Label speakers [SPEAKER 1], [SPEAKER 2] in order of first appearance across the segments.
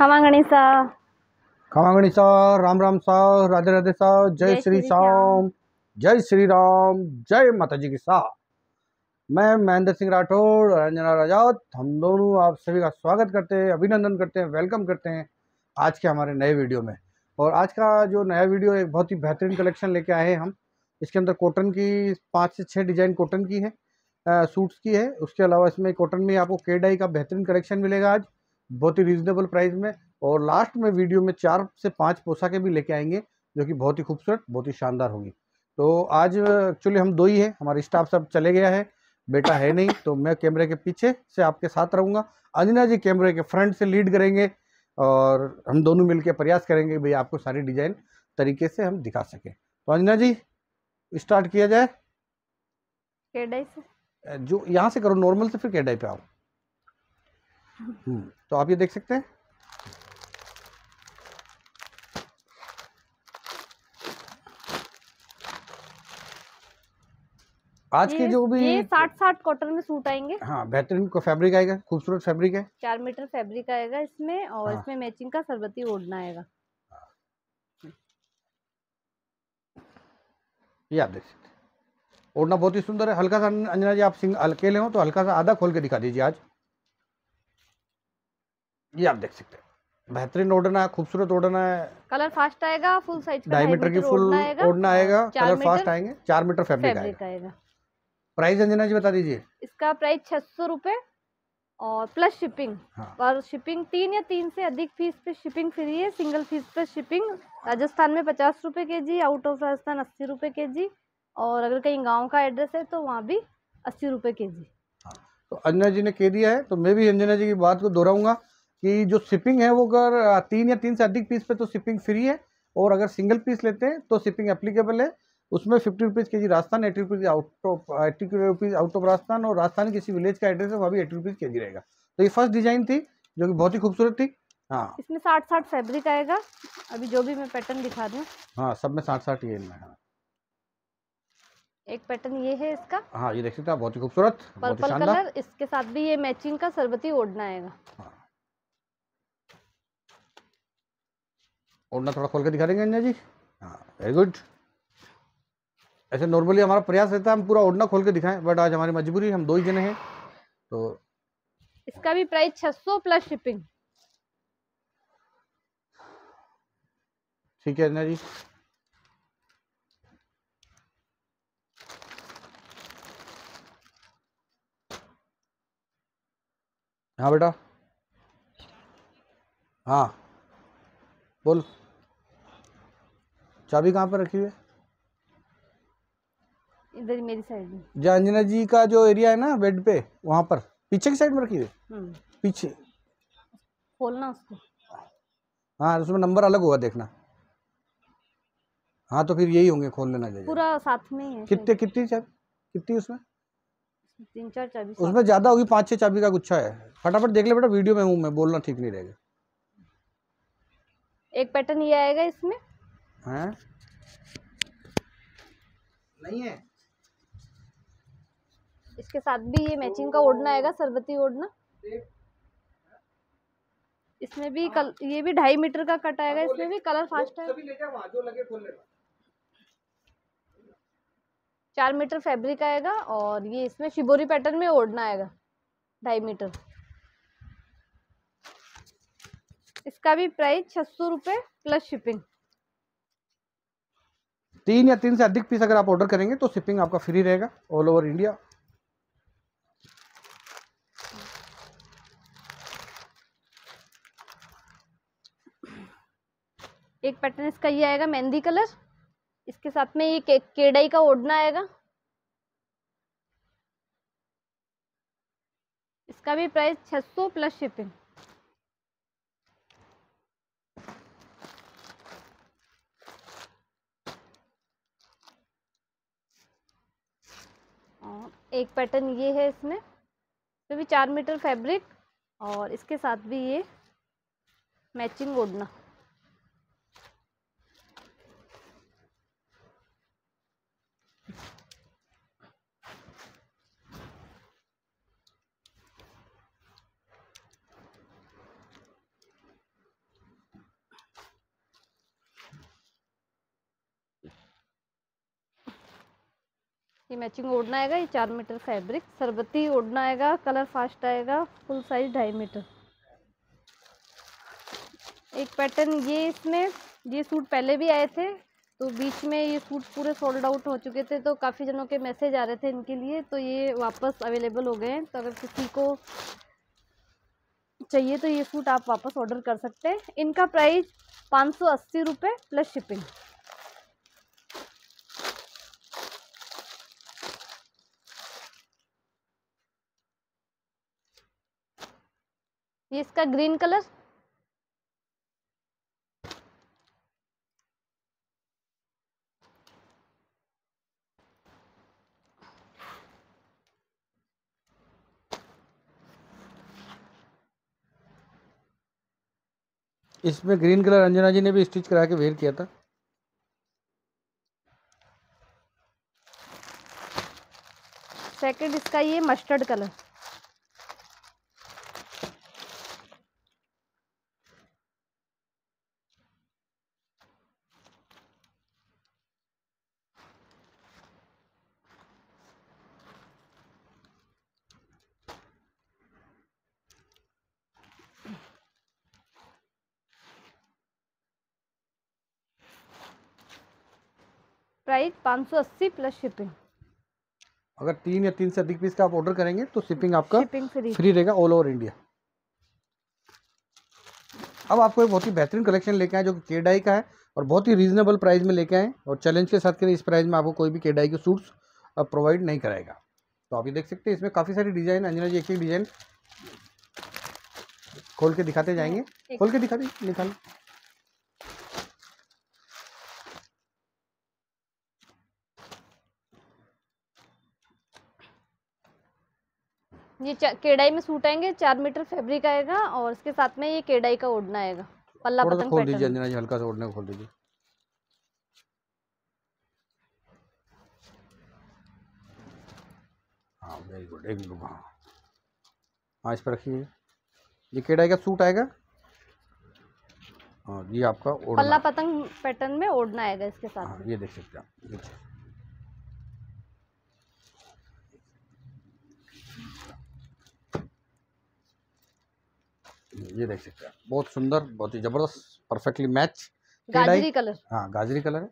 [SPEAKER 1] खमांगणी सा
[SPEAKER 2] राम राम सा राधे राधे सा जय श्री श्याम जय श्री राम जय माता जी की सा मैं महेंद्र सिंह राठौड़ रंजना राजावत हम दोनों आप सभी का स्वागत करते हैं अभिनंदन करते हैं वेलकम करते हैं आज के हमारे नए वीडियो में और आज का जो नया वीडियो एक बहुत ही बेहतरीन कलेक्शन लेके आए हैं हम इसके अंदर कॉटन की पाँच से छः डिजाइन कॉटन की है सूट्स की है उसके अलावा इसमें कॉटन में आपको केडाई का बेहतरीन कलेक्शन मिलेगा आज बहुत ही रीजनेबल प्राइस में और लास्ट में वीडियो में चार से पाँच पोशाकें भी लेके आएंगे जो कि बहुत ही खूबसूरत बहुत ही शानदार होंगी तो आज एक्चुअली हम दो ही हैं हमारे स्टाफ सब चले गया है बेटा है नहीं तो मैं कैमरे के पीछे से आपके साथ रहूँगा अंजना जी कैमरे के फ्रंट से लीड करेंगे और हम दोनों मिलकर प्रयास करेंगे भाई आपको सारी डिजाइन तरीके से हम दिखा सकें तो अंजना जी स्टार्ट किया जाए केडाई से जो यहाँ से करो नॉर्मल से फिर केडाई पे आओ हम्म, तो आप ये देख सकते हैं आज के जो भी ये
[SPEAKER 1] साठ साठ कॉटन में सूट आएंगे हाँ
[SPEAKER 2] बेहतरीन को फैब्रिक आएगा खूबसूरत फैब्रिक है
[SPEAKER 1] चार मीटर फैब्रिक आएगा इसमें और हाँ। इसमें मैचिंग का सरबती ओढ़ना आएगा
[SPEAKER 2] ये आप देख सकते हैं ओढ़ना बहुत ही सुंदर है हल्का सा अंजना जी आप सिंग हल्के ले हो तो हल्का सा आधा खोल के दिखा दीजिए आज ये आप देख सकते हैं बेहतरीन ओढ़ना है खूबसूरत ओढ़ना है
[SPEAKER 1] कलर फास्ट आएगा फुल साइज डायमीटर की फुल ओढ़ना आएगा हाँ, कलर फास्ट आएंगे
[SPEAKER 2] चार मीटर फैब्रिक आएगा प्राइस अंजना जी बता दीजिए
[SPEAKER 1] इसका प्राइस छह सौ रूपए और प्लस शिपिंग हाँ। और शिपिंग तीन या तीन से अधिक फीस पे शिपिंग फ्री है सिंगल फीस पे शिपिंग राजस्थान में पचास रुपये के जी आउट ऑफ राजस्थान अस्सी रुपये के जी और अगर कहीं गांव का एड्रेस है तो वहाँ भी अस्सी रुपये के
[SPEAKER 2] जी हाँ। तो अंजना जी ने कह दिया है तो मैं भी अंजना जी की बात को दोहराऊंगा कि जो शिपिंग है वो अगर तीन या तीन से अधिक पीस पे तो शिपिंग फ्री है और अगर सिंगल पीस लेते हैं तो शिपिंग एप्लीकेबल है उसमें फिफ्टी रुपीज़ के जी Rajasthan eighty rupees out of eighty rupees out of Rajasthan और राजस्थान किसी विलेज का एड्रेस है वह भी एटी रुपीज़ के जी रहेगा तो ये फर्स्ट डिजाइन थी जो कि बहुत ही खूबसूरत थी हाँ
[SPEAKER 1] इसमें साठ साठ फैब्रिक आएगा अभी जो भी मैं पैटर्न दिखा दूँ
[SPEAKER 2] हाँ सब में साठ साठ ये इनमें हाँ
[SPEAKER 1] एक पैटर्न ये है इसका
[SPEAKER 2] हाँ ये देख सकते हैं बहुत ही खूबसूरत पर्पल कलर
[SPEAKER 1] इसके साथ भी ये मैचिंग का सरबती ओढ़ना आएगा हाँ।
[SPEAKER 2] ओढ़ना थोड़ा खोल के दिखा देंगे अंजना जी हाँ वेरी गुड ऐसे नॉर्मली हमारा प्रयास रहता है हम पूरा ओढ़ना खोल के दिखाएं बट आज हमारी मजबूरी हम दो ही जने हैं तो
[SPEAKER 1] इसका भी प्राइस 600 प्लस शिपिंग
[SPEAKER 2] ठीक है अंजना जी हाँ बेटा हाँ बोल चाबी कहाँ पर रखी हुई है
[SPEAKER 1] इधर मेरी साइड में
[SPEAKER 2] जहाँ अंजना जी का जो एरिया है ना बेड पे वहाँ पर पीछे की साइड में रखी हुई है हम्म। पीछे
[SPEAKER 1] खोलना उसको
[SPEAKER 2] हाँ उसमें नंबर अलग होगा देखना हाँ तो फिर यही होंगे खोल लेना चाहिए
[SPEAKER 1] पूरा साथ में ही है कितने
[SPEAKER 2] कितनी चाबी कितनी उसमें
[SPEAKER 1] तीन चार चाबी
[SPEAKER 2] उसमें ज़्यादा होगी पाँच छह चाबी का गुच्छा है फटाफट देख ले बेटा वीडियो में हूँ मैं बोलना ठीक नहीं रहेगा
[SPEAKER 1] एक पैटर्न ये आएगा इसमें
[SPEAKER 2] है नहीं है
[SPEAKER 1] इसके साथ भी ये मैचिंग का ओढ़ना आएगा सरबती ओढ़ना इसमें भी हाँ। कल ये भी ढाई मीटर का कट आएगा हाँ, इसमें भी कलर फास्ट
[SPEAKER 2] है
[SPEAKER 1] चार मीटर फैब्रिक आएगा और ये इसमें शिबोरी पैटर्न में ओढ़ना आएगा ढाई मीटर इसका भी प्राइस छह सौ रुपये प्लस शिपिंग
[SPEAKER 2] तीन या तीन से अधिक पीस अगर आप ऑर्डर करेंगे तो शिपिंग आपका फ्री रहेगा ऑल ओवर इंडिया
[SPEAKER 1] एक पैटर्न इसका ये आएगा मेहंदी कलर इसके साथ में ये के, केडाई का ओढ़ना आएगा इसका भी प्राइस 600 प्लस शिपिंग एक पैटर्न ये है इसमें तो भी चार मीटर फैब्रिक और इसके साथ भी ये मैचिंग ओढ़ना ये मैचिंग ओढ़ना आएगा ये चार मीटर फैब्रिक सरबती ओढ़ना आएगा कलर फास्ट आएगा फुल साइज ढाई मीटर एक पैटर्न ये इसमें ये सूट पहले भी आए थे तो बीच में ये सूट पूरे सोल्ड आउट हो चुके थे तो काफ़ी जनों के मैसेज आ रहे थे इनके लिए तो ये वापस अवेलेबल हो गए हैं तो अगर किसी को चाहिए तो ये सूट आप वापस ऑर्डर कर सकते हैं इनका प्राइस पाँच सौ अस्सी रुपये प्लस शिपिंग ये इसका ग्रीन कलर
[SPEAKER 2] इसमें ग्रीन कलर अंजना जी ने भी स्टिच करा के वेयर किया था
[SPEAKER 1] सेकंड इसका ये मस्टर्ड कलर 580 प्लस शिपिंग
[SPEAKER 2] अगर तीन या तीन से अधिक पीस का आप ऑर्डर करेंगे तो शिपिंग आपका शिपिंग फ्री रहेगा ऑल ओवर इंडिया अब आपको एक बहुत ही बेहतरीन कलेक्शन लेके आए जो कि केडाई का है और बहुत ही रीजनेबल प्राइस में लेके आए और चैलेंज के साथ करें इस प्राइस में आपको कोई भी केडाई के सूट्स प्रोवाइड नहीं कराएगा तो आप ये देख सकते हैं इसमें काफ़ी सारी डिज़ाइन अंजना जी एक एक डिज़ाइन खोल के दिखाते जाएंगे खोल के दिखा दी निकाल
[SPEAKER 1] ये केडाई में सूट आएंगे चार मीटर फैब्रिक आएगा और इसके साथ में ये केडाई का ओढ़ना आएगा पल्ला पतंग खोल दीजिए अंजना
[SPEAKER 2] जी हल्का सा ओढ़ने खोल दीजिए हाँ वेरी गुड एक मिनट हाँ हाँ इस पर रखिए ये केडाई का सूट आएगा हाँ ये आपका पल्ला
[SPEAKER 1] पतंग पैटर्न में ओढ़ना आएगा इसके साथ हाँ,
[SPEAKER 2] ये देख सकते हैं आप ये देख सकते हैं बहुत सुंदर बहुत ही जबरदस्त परफेक्टली मैच गाजरी कलर हाँ गाजरी कलर है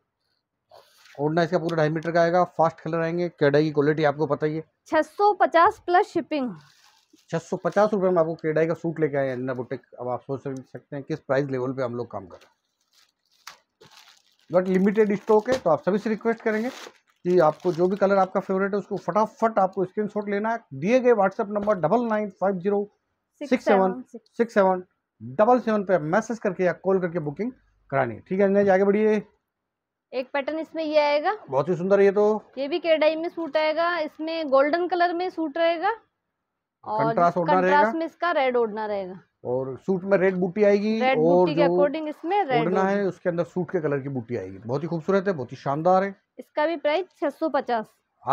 [SPEAKER 2] ओढ़ना इसका पूरा ढाई मीटर का आएगा फास्ट कलर आएंगे केडाई की क्वालिटी आपको पता ही है
[SPEAKER 1] छह सौ पचास प्लस शिपिंग
[SPEAKER 2] छह सौ पचास रुपये में आपको केडाई का सूट लेके आए अंदर बुटीक अब आप सोच सकते हैं किस प्राइस लेवल पे हम लोग काम कर रहे हैं बट लिमिटेड स्टॉक है तो आप सभी से रिक्वेस्ट करेंगे कि आपको जो भी कलर आपका फेवरेट है उसको फटाफट आपको स्क्रीनशॉट लेना है दिए गए WhatsApp number double nine five zero six seven six seven double seven पे मैसेज करके या कॉल करके बुकिंग करानी है ठीक है आगे बढ़िए
[SPEAKER 1] एक पैटर्न इसमें ये आएगा
[SPEAKER 2] बहुत ही सुंदर ये तो
[SPEAKER 1] ये भी केडाई में सूट आएगा इसमें गोल्डन कलर में सूट रहेगा और कंट्रास्ट ओढ़ना रहेगा में इसका रेड ओढ़ना रहेगा
[SPEAKER 2] और सूट में रेड बूटी आएगी रेड और बूटी के अकॉर्डिंग
[SPEAKER 1] इसमें रेड ओढ़ना है
[SPEAKER 2] उसके अंदर सूट के कलर की बूटी आएगी बहुत ही खूबसूरत है बहुत ही शानदार है
[SPEAKER 1] इसका भी प्राइस छह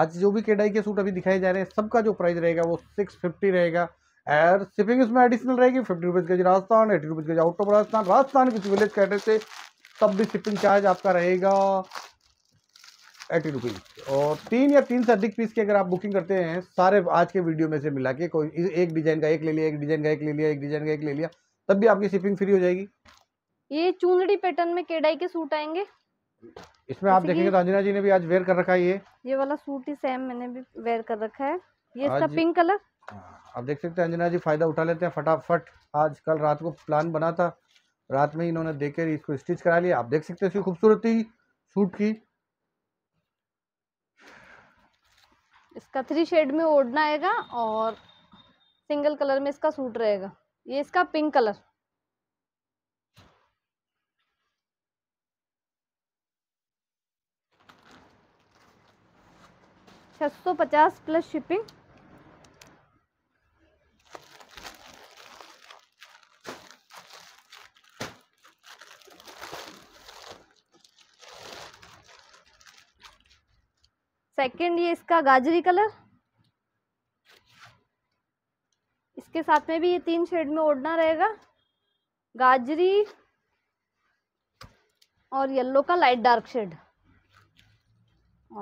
[SPEAKER 2] आज जो भी केडाई के सूट अभी दिखाए जा रहे हैं सबका जो प्राइस रहेगा वो सिक्स फिफ्टी रहेगा एयर शिपिंग इसमें एडिशनल रहेगी फिफ्टी रुपीज़ गज राजस्थान एटी रुपीज़ गज आउट ऑफ राजस्थान राजस्थान किसी विलेज के एड्रेस से तब भी शिपिंग चार्ज आपका रहेगा एटी रुपीज़ और तीन या तीन से अधिक पीस की अगर आप बुकिंग करते हैं सारे आज के वीडियो में से मिला के कोई एक डिज़ाइन का एक ले लिया एक डिज़ाइन का एक ले लिया एक डिज़ाइन का एक ले लिया तब भी आपकी शिपिंग फ्री हो जाएगी
[SPEAKER 1] ये चूंदड़ी पैटर्न में केडाई के सूट आएंगे
[SPEAKER 2] इसमें आप देखेंगे तो अंजना जी ने भी आज वेयर कर रखा है ये
[SPEAKER 1] ये वाला सूट ही सेम मैंने भी वेयर कर रखा है ये इसका पिंक कलर
[SPEAKER 2] आप देख सकते हैं अंजना जी फ़ायदा उठा लेते हैं फटाफट आज कल रात को प्लान बना था रात में इन्होंने देख कर इसको स्टिच करा लिया आप देख सकते हैं इसकी खूबसूरती सूट की
[SPEAKER 1] इसका थ्री शेड में ओढ़ना आएगा और सिंगल कलर में इसका सूट रहेगा ये इसका पिंक कलर छह सौ पचास प्लस शिपिंग सेकंड ये इसका गाजरी कलर इसके साथ में भी ये तीन शेड में ओढ़ना रहेगा गाजरी और येलो का लाइट डार्क शेड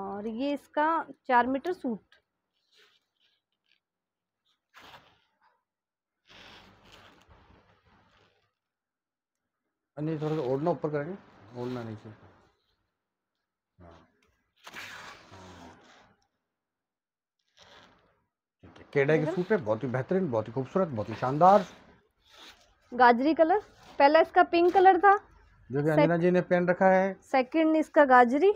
[SPEAKER 1] और ये इसका चार मीटर सूट
[SPEAKER 2] थोड़ा सा ओढ़ना ऊपर करेंगे ओढ़ना नीचे केड़ा के सूट है बहुत ही बेहतरीन बहुत ही खूबसूरत बहुत ही शानदार
[SPEAKER 1] गाजरी कलर पहला इसका पिंक कलर था
[SPEAKER 2] जो कि अंजना जी ने पहन रखा है
[SPEAKER 1] सेकंड इसका गाजरी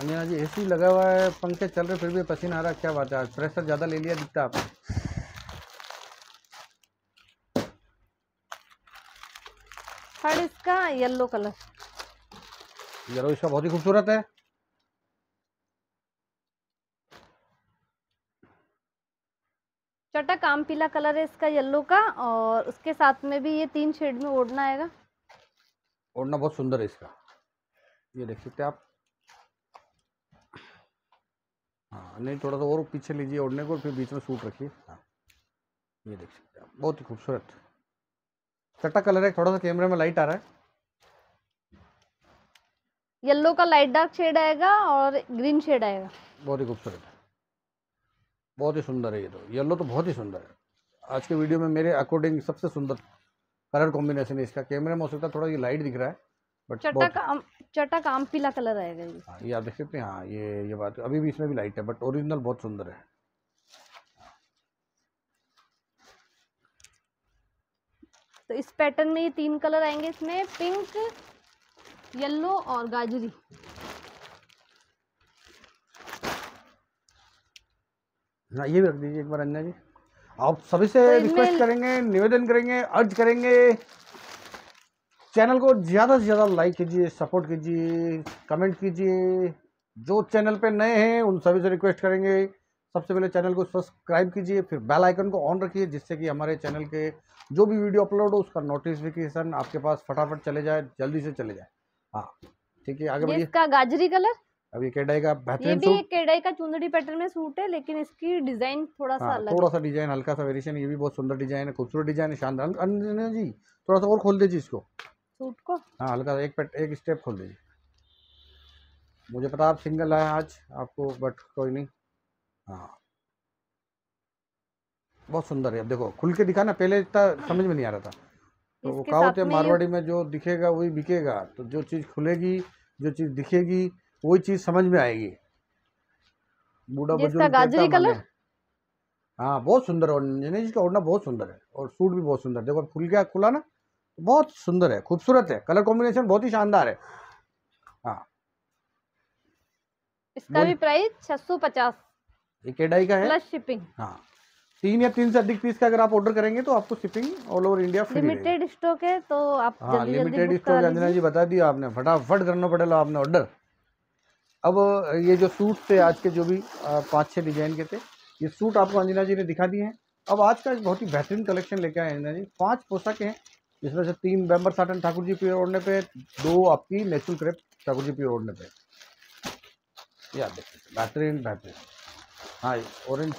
[SPEAKER 2] अंजना जी एसी लगा हुआ है पंखे चल रहे फिर भी पसीना आ रहा क्या बात है प्रेशर ज़्यादा ले लिया दिखता आप
[SPEAKER 1] थर्ड इसका येलो कलर
[SPEAKER 2] येलो इसका बहुत ही खूबसूरत है
[SPEAKER 1] बेटा काम पीला कलर है इसका येलो का और उसके साथ में भी ये तीन शेड में ओढ़ना आएगा
[SPEAKER 2] ओढ़ना बहुत सुंदर है इसका ये देख सकते आप हाँ नहीं थोड़ा सा और पीछे लीजिए ओढ़ने को फिर बीच में सूट रखिए हाँ ये देख सकते आप बहुत ही खूबसूरत चट्टा कलर है थोड़ा सा कैमरे में लाइट आ रहा है
[SPEAKER 1] येलो का लाइट डार्क शेड आएगा और ग्रीन शेड आएगा
[SPEAKER 2] बहुत ही खूबसूरत बहुत ही सुंदर है ये तो येलो तो बहुत ही सुंदर है आज के वीडियो में मेरे अकॉर्डिंग सबसे सुंदर कलर कॉम्बिनेशन है इसका कैमरे में हो सकता है थोड़ा ये लाइट दिख रहा है बट
[SPEAKER 1] चट्टा काम पीला कलर आएगा ये हाँ,
[SPEAKER 2] ये आप देख सकते हैं हाँ ये ये बात अभी भी इसमें भी लाइट है बट ओरिजिनल बहुत सुंदर है
[SPEAKER 1] तो इस पैटर्न में ये तीन कलर आएंगे इसमें पिंक येलो और गाजरी
[SPEAKER 2] ना ये भी रख दीजिए एक बार अन्ना जी आप सभी से रिक्वेस्ट करेंगे निवेदन करेंगे अर्ज करेंगे चैनल को ज़्यादा से ज़्यादा लाइक कीजिए सपोर्ट कीजिए कमेंट कीजिए जो चैनल पे नए हैं उन सभी से रिक्वेस्ट करेंगे सबसे पहले चैनल को सब्सक्राइब कीजिए फिर बेल आइकन को ऑन रखिए जिससे कि हमारे चैनल के जो भी वीडियो अपलोड हो उसका नोटिफिकेशन आपके पास फटाफट चले जाए जल्दी से चले जाए हाँ ठीक है आगे बढ़िए गाजरी कलर अब ये केडाई का बेहतरीन सूट
[SPEAKER 1] केडाई का चुंदड़ी पैटर्न में सूट है लेकिन इसकी डिजाइन थोड़ा सा हाँ, अलग थोड़ा सा
[SPEAKER 2] डिजाइन हल्का सा वेरिएशन ये भी बहुत सुंदर डिजाइन है खूबसूरत डिजाइन है शानदार अंजना जी थोड़ा सा और खोल दीजिए इसको
[SPEAKER 1] सूट को
[SPEAKER 2] हाँ हल्का सा एक पेट, एक स्टेप खोल दीजिए मुझे पता आप सिंगल आए आज आपको बट कोई नहीं हाँ बहुत सुंदर है अब देखो खुल के दिखा ना पहले इतना समझ में नहीं आ रहा था तो वो कहा होते मारवाड़ी में जो दिखेगा वही बिकेगा तो जो चीज़ खुलेगी जो चीज़ दिखेगी वो चीज समझ में आएगी बूढ़ा बुजुर्ग गाजरी कलर हाँ बहुत सुंदर ओढ़ना इसका ओढ़ना बहुत सुंदर है और सूट भी बहुत सुंदर देखो खुल गया खुला ना तो बहुत सुंदर है खूबसूरत है कलर कॉम्बिनेशन बहुत ही शानदार है हाँ
[SPEAKER 1] इसका भी प्राइस छह सौ पचास
[SPEAKER 2] केडाई का है प्लस शिपिंग हाँ तीन या तीन से अधिक पीस का अगर आप ऑर्डर करेंगे तो आपको shipping all over India free limited
[SPEAKER 1] stock है तो आप हाँ लिमिटेड स्टॉक अंजना जी
[SPEAKER 2] बता दिया आपने फटाफट करना पड़ेगा आपने ऑर्डर अब ये जो सूट थे आज के जो भी पाँच छः डिजाइन के थे ये सूट आपको अंजना जी ने दिखा दिए हैं अब आज का बहुत ही बेहतरीन कलेक्शन लेके आए अंजना जी पाँच पोशाक हैं जिसमें से तीन बेम्बर साटन ठाकुर जी पी ओढ़ने पे दो आपकी नेचुरल क्रेप ठाकुर जी पी ओढ़ने पे बेहतरीन बेहतरीन हाँ ऑरेंज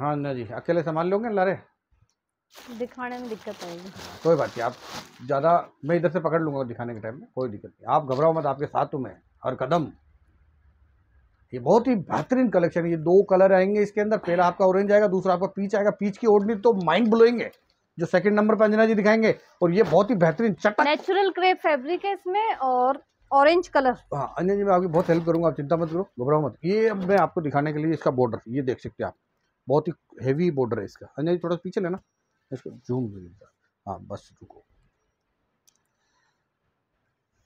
[SPEAKER 2] हाँ ना जी अकेले संभाल लोगे लारे
[SPEAKER 1] दिखाने में दिक्कत आएगी
[SPEAKER 2] कोई बात नहीं आप ज़्यादा मैं इधर से पकड़ लूँगा दिखाने के टाइम में कोई दिक्कत नहीं आप घबराओ मत आपके साथ हूँ मैं हर कदम ये बहुत ही बेहतरीन कलेक्शन है ये दो कलर आएंगे इसके अंदर पहला आपका ऑरेंज आएगा दूसरा आपका पीच आएगा पीच की ओढ़नी तो माइंड ब्लोइंग है जो सेकंड नंबर पर अंजना जी दिखाएंगे और ये बहुत ही बेहतरीन चटक
[SPEAKER 1] नेचुरल क्रेप फैब्रिक है इसमें और ऑरेंज कलर
[SPEAKER 2] हाँ अंजना जी मैं आपकी बहुत हेल्प करूंगा आप चिंता मत करो घबराओ मत ये मैं आपको दिखाने के लिए इसका बॉर्डर ये देख सकते हैं आप बहुत ही हैवी बॉर्डर है इसका अंजना जी थोड़ा पीछे लेना इसको जूम भी मिलता हाँ बस रुको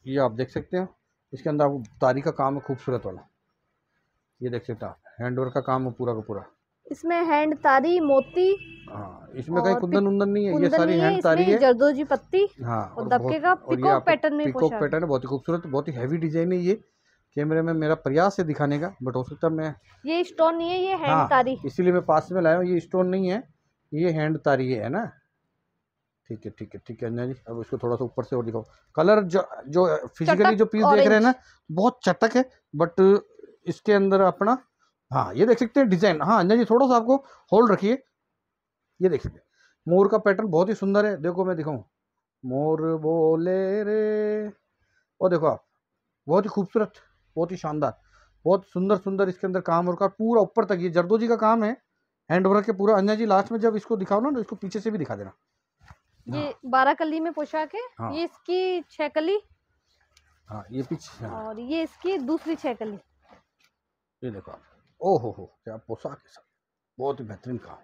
[SPEAKER 2] ये आप देख सकते हो इसके अंदर आपको तारी का काम है खूबसूरत वाला ये देख सकते हैं हैंड वर्क का काम है पूरा का पूरा
[SPEAKER 1] इसमें हैंड तारी मोती हाँ
[SPEAKER 2] इसमें कहीं कुंदन उंदन नहीं है ये सारी हैंड तारी है
[SPEAKER 1] जरदोजी पत्ती
[SPEAKER 2] हाँ और, दबके का पिकॉक पैटर्न में पिकॉक पैटर्न है बहुत ही खूबसूरत बहुत ही हैवी डिजाइन है ये कैमरे में मेरा प्रयास है दिखाने का बट हो सकता है मैं
[SPEAKER 1] ये स्टोन नहीं है ये हैंड हाँ, तारी
[SPEAKER 2] इसीलिए मैं पास में लाया हूँ ये स्टोन नहीं है ये हैंड तारी है ना ठीक है ठीक है ठीक है अंजना जी अब इसको थोड़ा सा ऊपर से और दिखाओ कलर जो जो फिजिकली जो पीस देख रहे हैं ना बहुत चटक है बट इसके अंदर अपना हाँ ये देख सकते हैं डिजाइन हाँ अंजना जी थोड़ा सा आपको होल्ड रखिए ये देख सकते हैं मोर का पैटर्न बहुत ही सुंदर है देखो मैं दिखाऊँ मोर बोले रे और देखो आप बहुत ही खूबसूरत बहुत ही शानदार बहुत सुंदर सुंदर इसके अंदर काम और का पूरा ऊपर तक ये जरदोजी का काम है हैंड ओवर के पूरा अन्या जी लास्ट में जब इसको दिखाओ ना तो इसको पीछे से भी दिखा देना
[SPEAKER 1] ये हाँ। बारह कली में पोशाक है हाँ। ये इसकी छह कली
[SPEAKER 2] हाँ ये पीछे हाँ।
[SPEAKER 1] और ये इसकी दूसरी छह कली
[SPEAKER 2] ये देखो आप ओहो हो क्या पोशाक है सब बहुत ही बेहतरीन काम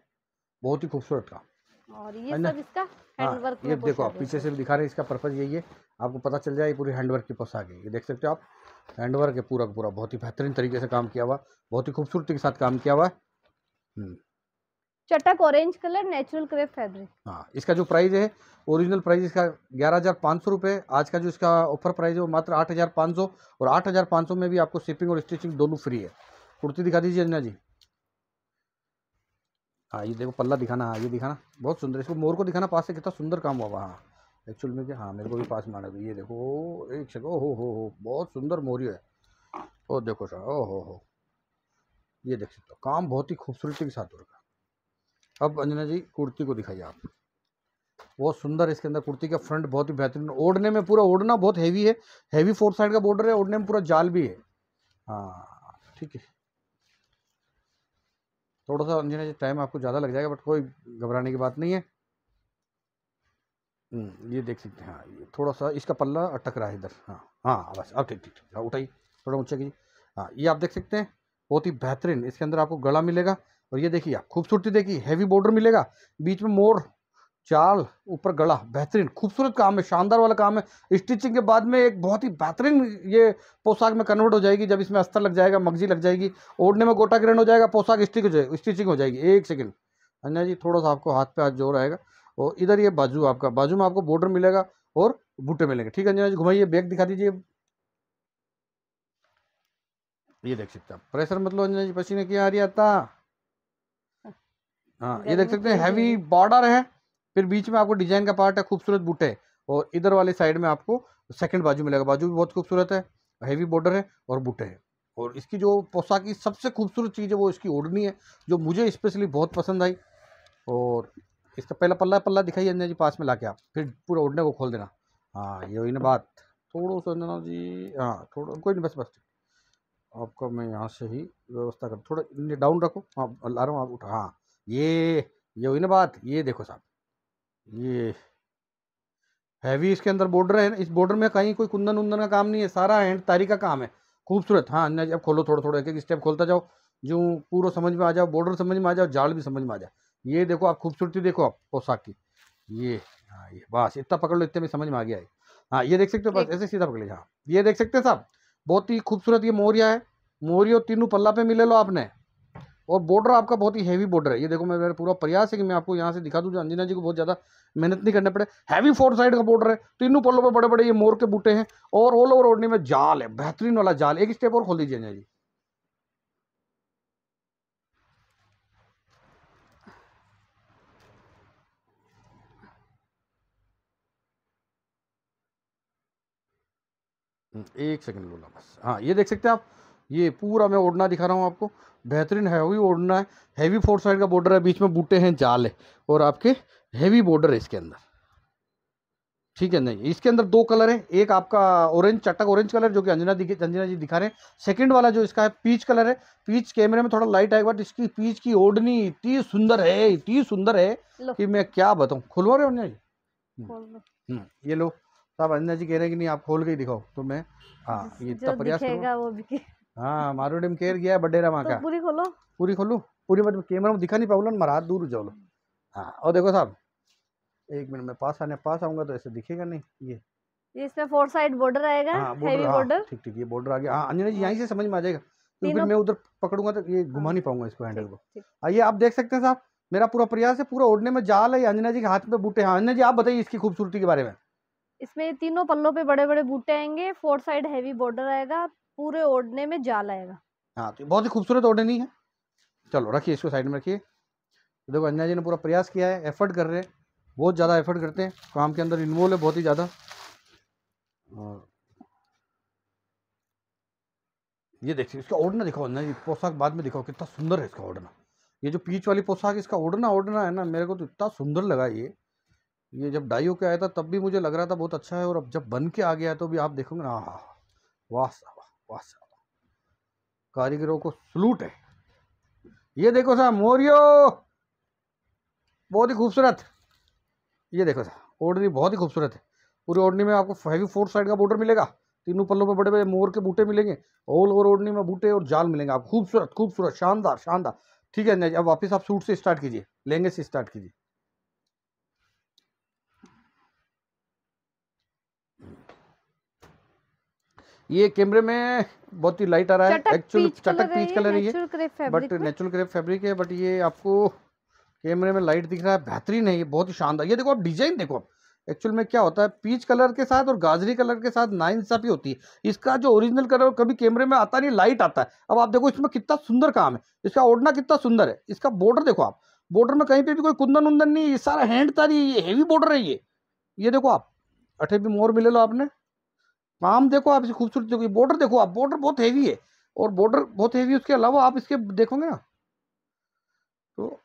[SPEAKER 2] बहुत ही खूबसूरत काम
[SPEAKER 1] और ये सब इसका हैंडवर्क हाँ, ये देखो आप पीछे से भी
[SPEAKER 2] दिखा रहे हैं इसका पर्पज यही है आपको पता चल जाए पूरी हैंडवर्क की पोशाक है ये देख सकते हो आप हैंडवर्क है पूरा पूरा बहुत ही बेहतरीन तरीके से काम किया हुआ बहुत ही खूबसूरती के साथ काम किया हुआ है हम्म।
[SPEAKER 1] चटक orange colour natural crepe fabric
[SPEAKER 2] हाँ इसका जो प्राइस है ओरिजिनल प्राइस इसका ग्यारह हज़ार पाँच सौ रुपये आज का जो इसका ऑफर प्राइस है वो मात्र आठ हज़ार पाँच सौ और आठ हज़ार पाँच सौ में भी आपको शिपिंग और स्टिचिंग दोनों फ्री है कुर्ती दिखा दीजिए अन्ना जी हाँ ये देखो पल्ला दिखाना हाँ ये दिखाना बहुत सुंदर इसको मोर को दिखाना पास से कितना सुंदर काम हुआ हाँ एक्चुअल में हाँ मेरे को भी पास माना तो ये देखो एक सेकंड ओ हो हो बहुत सुंदर मोरी है ओ देखो सर ओ हो हो ये देख सकते हो काम बहुत ही खूबसूरती के साथ हो है अब अंजना जी कुर्ती को दिखाइए आप बहुत सुंदर इसके अंदर कुर्ती का फ्रंट बहुत ही बेहतरीन ओढ़ने में पूरा ओढ़ना बहुत हैवी है हैवी फोर साइड का बॉर्डर है ओढ़ने में पूरा जाल भी है हाँ ठीक है थोड़ा सा अंजना जी टाइम आपको ज़्यादा लग जाएगा बट कोई घबराने की बात नहीं है हम्म, ये देख सकते हैं हाँ ये थोड़ा सा इसका पल्ला अटक रहा है इधर हाँ हाँ बस अब ठीक ठीक ठीक हाँ, उठाइए थोड़ा ऊँचा कीजिए हाँ ये आप देख सकते हैं बहुत ही बेहतरीन इसके अंदर आपको गला मिलेगा और ये देखिए आप खूबसूरती देखिए हैवी बॉर्डर मिलेगा बीच में मोर चाल ऊपर गला बेहतरीन खूबसूरत काम है शानदार वाला काम है स्टिचिंग के बाद में एक बहुत ही बेहतरीन ये पोशाक में कन्वर्ट हो जाएगी जब इसमें अस्तर लग जाएगा मगजी लग जाएगी ओढ़ने में गोटा ग्रहण हो जाएगा पोशाक स्टिच हो जाएगी स्टिचिंग हो जाएगी एक सेकेंड अन्या जी थोड़ा सा आपको हाथ पे हाथ जोर आएगा और इधर ये बाजू आपका बाजू में आपको बॉर्डर मिलेगा और बूटे मिलेंगे ठीक है अन्या जी घुमाइए बैग दिखा दीजिए ये देख सकते आप प्रेशर मतलब अन्या जी पसीने की आ रही आता हाँ ये देख सकते हैं हैवी तो बॉर्डर है फिर बीच में आपको डिजाइन का पार्ट है खूबसूरत बूटे और इधर वाली साइड में आपको सेकंड बाजू मिलेगा बाजू भी बहुत खूबसूरत है हैवी बॉर्डर है और बूटे है और इसकी जो पोशाक की सबसे खूबसूरत चीज़ है वो इसकी ओढ़नी है जो मुझे स्पेशली बहुत पसंद आई और इसका पहला पल्ला पल्ला दिखाइए अंजना जी पास में ला के आप फिर पूरा ओढ़ने को खोल देना हाँ ये हुई ना बात थोड़ा सा अंजना जी हाँ थोड़ा कोई नहीं बस बस आपका मैं यहाँ से ही व्यवस्था कर थोड़ा डाउन रखो हाँ ला रहा हूँ आप उठा हाँ ये ये हुई ना बात ये देखो साहब ये हैवी इसके अंदर बॉर्डर है इस बॉर्डर में कहीं कोई कुंदन उंदन का काम नहीं है सारा हैंड तारी का काम है खूबसूरत हाँ अब खोलो थोड़ा थोड़ा एक एक स्टेप खोलता जाओ जो पूरा समझ में आ जाओ बॉर्डर समझ में आ जाओ जाल भी समझ में आ जाए ये देखो आप खूबसूरती देखो आप पोशाक की ये हाँ ये बस इतना पकड़ लो इतने में समझ में आ गया है हाँ ये देख सकते हो बस ऐसे सीधा पकड़ लीजिए हाँ ये देख सकते हैं साहब बहुत ही खूबसूरत ये मौर्या है मोरियो तीनों पल्ला पे मिले लो आपने और बॉर्डर आपका बहुत ही हैवी बॉर्डर है ये देखो मेरा पूरा प्रयास है कि मैं आपको यहाँ से दिखा दूँ जो अंजना जी को बहुत ज़्यादा मेहनत नहीं करना पड़े हैवी फोर साइड का बॉर्डर है तीनों तो पल्लों पर बड़े बड़े ये मोर के बूटे हैं और ऑल ओवर ओढ़ने में जाल है बेहतरीन वाला जाल एक स्टेप और खोल दीजिए अंजना जी एक सेकंड बोला बस हाँ ये देख सकते हैं आप ये पूरा मैं ओढ़ना दिखा रहा हूँ आपको बेहतरीन हैवी बॉर्डर है हैवी फोर साइड का बॉर्डर है बीच में बूटे हैं जाल है और आपके हैवी बॉर्डर है इसके अंदर ठीक है नहीं इसके अंदर दो कलर है एक आपका ऑरेंज चटक ऑरेंज कलर जो कि अंजना दिखे अंजना जी दिखा रहे हैं सेकंड वाला जो इसका है पीच कलर है पीच कैमरे में थोड़ा लाइट आएगा बट इसकी पीच की ओढ़नी इतनी सुंदर है इतनी सुंदर है कि मैं क्या बताऊँ खुलवा रहे हो अंजना जी हम्म। हम्म, ये लो साहब अंजना जी कह रहे हैं कि नहीं आप खोल के ही दिखाओ तो मैं हाँ ये इतना प्रयास वो हाँ मारो डेम केर गया बडेरा माँ तो का तो पूरी खोलो पूरी खोलो पूरी मतलब कैमरा में दिखा नहीं ना महाराज दूर जाओ लो हाँ और देखो साहब एक मिनट में पास आने पास आऊंगा तो ऐसे दिखेगा नहीं ये
[SPEAKER 1] ये इसमें फोर साइड बॉर्डर आएगा हैवी हाँ, बॉर्डर हाँ,
[SPEAKER 2] ठीक ठीक ये बॉर्डर आ गया हाँ अंजना जी हाँ। यहीं से समझ में आ जाएगा क्योंकि तो मैं उधर पकड़ूंगा तो ये घुमा नहीं पाऊंगा इसको हैंडल को आइए आप देख सकते हैं साहब मेरा पूरा प्रयास है पूरा ओढ़ने में जाल है अंजना जी के हाथ में बूटे हैं अंजना जी आप बताइए इसकी खूबसूरती के बारे में
[SPEAKER 1] इसमें तीनों पल्लों पे बड़े बड़े बूटे आएंगे फोर साइड हैवी बॉर्डर आएगा पूरे ओढ़ने में जाल आएगा
[SPEAKER 2] हाँ तो बहुत ही खूबसूरत ओढ़नी है चलो रखिए इसको साइड में रखिए तो देखो अंजना जी ने पूरा प्रयास किया है एफर्ट कर रहे हैं बहुत ज़्यादा एफर्ट करते हैं काम के अंदर इन्वॉल्व है बहुत ही ज़्यादा और ये देखिए इसका ओढ़ना दिखाओ अंजना जी पोशाक बाद में दिखाओ कितना सुंदर है इसका ओढ़ना ये जो पीच वाली पोशाक इसका ओढ़ना ओढ़ना है ना मेरे को तो इतना सुंदर लगा ये ये जब डाई होकर आया था तब भी मुझे लग रहा था बहुत अच्छा है और अब जब बन के आ गया तो भी आप देखोगे ना वाह कारीगरों को सलूट है ये देखो साहब मोरियो बहुत ही खूबसूरत ये देखो साहब ओडनी बहुत ही खूबसूरत है पूरी ओडनी में आपको हैवी फोर साइड का बॉर्डर मिलेगा तीनों पल्लों पर बड़े बड़े मोर के बूटे मिलेंगे ऑल ओवर ओडनी में बूटे और जाल मिलेंगे आप खूबसूरत खूबसूरत शानदार शानदार ठीक है अब वापस आप सूट से स्टार्ट कीजिए लहंगे से स्टार्ट कीजिए ये कैमरे में बहुत ही लाइट आ रहा है एक्चुअल चटक पीच कलर है बट नेचुरल क्रेप फैब्रिक है बट ये आपको कैमरे में लाइट दिख रहा है बेहतरीन है ये बहुत ही शानदार ये देखो आप डिजाइन देखो आप एक्चुअल में क्या होता है पीच कलर के साथ और गाजरी कलर के साथ नाइंसाफी होती है इसका जो ओरिजिनल कलर कभी कैमरे में आता नहीं लाइट आता है अब आप देखो इसमें कितना सुंदर काम है इसका ओढ़ना कितना सुंदर है इसका बॉर्डर देखो आप बॉर्डर में कहीं पे भी कोई कुंदन उंदन नहीं ये सारा हैंड तारी ये हैवी बॉर्डर है ये ये देखो आप अठे भी मोर मिले लो आपने आम देखो आप इसकी खूबसूरत देखो बॉर्डर देखो आप बॉर्डर बहुत हैवी है और बॉर्डर बहुत हैवी उसके अलावा आप इसके देखोगे ना तो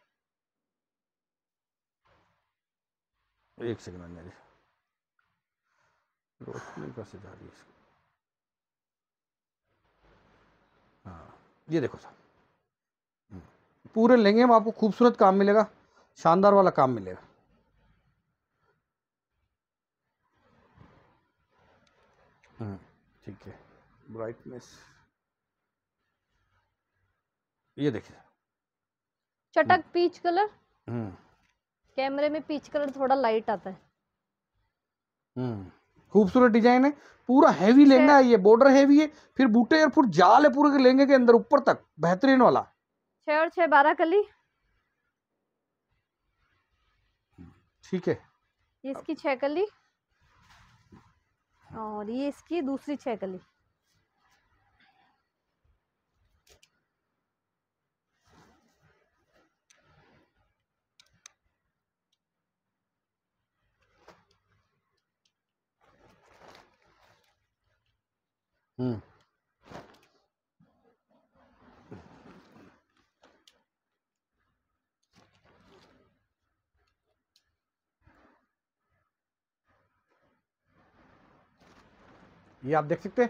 [SPEAKER 2] एक सेकेंड जा रही है हाँ ये देखो साहब हम्म, पूरे लहंगे में आपको खूबसूरत काम मिलेगा शानदार वाला काम मिलेगा ठीक है ब्राइटनेस ये देखिए
[SPEAKER 1] चटक पीच हम्म। कलर हम्म। कैमरे में पीच कलर थोड़ा लाइट आता है
[SPEAKER 2] हम्म। खूबसूरत डिजाइन है पूरा हैवी लहंगा है ये बॉर्डर हैवी है फिर बूटे और फिर जाल है पूरे के लेंगे के अंदर ऊपर तक बेहतरीन वाला
[SPEAKER 1] छह और छह बारह कली
[SPEAKER 2] ठीक है इसकी
[SPEAKER 1] छह कली और ये इसकी दूसरी छह कली हम्म
[SPEAKER 2] ये आप देख सकते हैं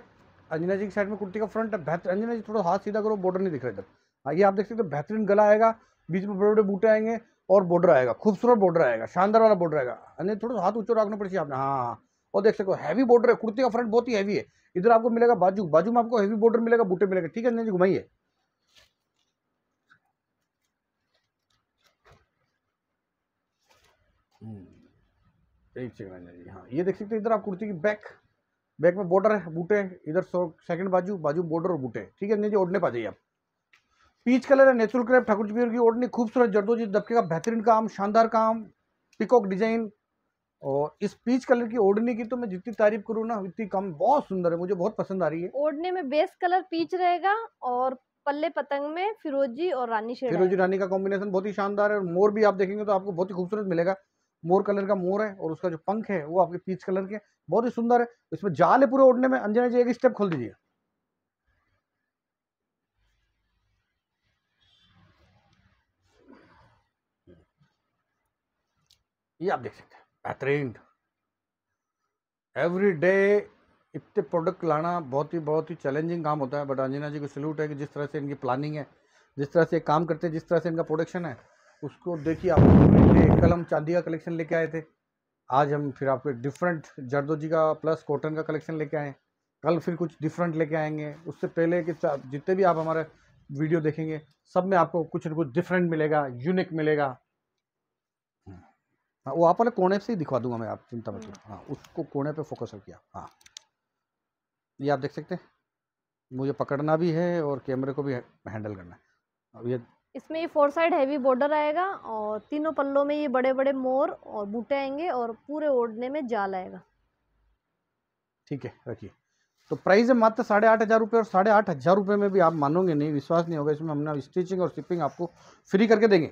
[SPEAKER 2] अंजना जी की साइड में कुर्ती का फ्रंट है बेहतर अंजना जी थोड़ा हाथ सीधा करो बॉर्डर नहीं दिख रहा इधर हाँ, ये आप देख सकते हैं बेहतरीन गला आएगा बीच में बड़े बड़े बूटे आएंगे और बॉर्डर आएगा खूबसूरत बॉर्डर आएगा शानदार वाला बॉर्डर आएगा अंजना थोड़ा हाथ ऊँचा रखना पड़ेगी आपने हाँ, हाँ हाँ और देख सको हैवी बॉर्डर है कुर्ती का फ्रंट बहुत ही हैवी है इधर आपको मिलेगा बाजू बाजू में आपको हैवी बॉर्डर मिलेगा बूटे मिलेगा ठीक है अंजना जी घुमाइए हम्म, एक सेकंड अंजना जी हाँ ये देख सकते हैं इधर आप कुर्ती की बैक बैक में बॉर्डर है बूटे इधर सेकंड बाजू बाजू बॉर्डर और बूटे ठीक है अंग्रेजी ओढ़ने पा जाइए आप पीच कलर है नेचुरल क्रेप ठाकुर जी की ओढ़नी खूबसूरत जर्दोजी दबके का बेहतरीन काम शानदार काम पिकॉक डिजाइन और इस पीच कलर की ओढ़नी की तो मैं जितनी तारीफ करूँ ना उतनी कम बहुत सुंदर है मुझे बहुत पसंद आ रही है
[SPEAKER 1] ओढ़ने में बेस कलर पीच रहेगा और पल्ले पतंग में फिरोजी और रानी फिरोजी
[SPEAKER 2] रानी का कॉम्बिनेशन बहुत ही शानदार है और मोर भी आप देखेंगे तो आपको बहुत ही खूबसूरत मिलेगा मोर कलर का मोर है और उसका जो पंख है वो आपके पीच कलर के बहुत ही सुंदर है इसमें जाल है पूरे उड़ने में अंजना जी एक स्टेप खोल दीजिए ये आप देख सकते हैं बेहतरीन एवरी डे इतने प्रोडक्ट लाना बहुत ही बहुत ही चैलेंजिंग काम होता है बट अंजना जी को सल्यूट है कि जिस तरह से इनकी प्लानिंग है जिस तरह से काम करते हैं जिस तरह से इनका प्रोडक्शन है उसको देखिए आप कल हम चांदी का कलेक्शन लेके आए थे आज हम फिर आपके डिफरेंट जरदोजी का प्लस कॉटन का कलेक्शन लेके आए कल फिर कुछ डिफरेंट लेके आएंगे उससे पहले कि जितने भी आप हमारे वीडियो देखेंगे सब में आपको कुछ ना कुछ डिफरेंट मिलेगा यूनिक मिलेगा हम्म। हाँ वो आप वाले कोने से ही दिखवा दूंगा मैं आप चिंता मत हम्म। हाँ उसको कोने पे फोकस रखिए आप हाँ ये आप देख सकते हैं मुझे पकड़ना भी है और कैमरे को भी हैंडल करना है अब ये
[SPEAKER 1] इसमें फोर साइड हैवी बॉर्डर आएगा और तीनों पल्लों में ये बड़े बड़े मोर और बूटे आएंगे और पूरे ओढ़ने में जाल आएगा
[SPEAKER 2] ठीक है रखिए तो प्राइस है मात्र साढ़े आठ हज़ार रुपये और साढ़े आठ हज़ार रुपये में भी आप मानोगे नहीं विश्वास नहीं होगा इसमें हमने स्टिचिंग और शिपिंग आपको फ्री करके देंगे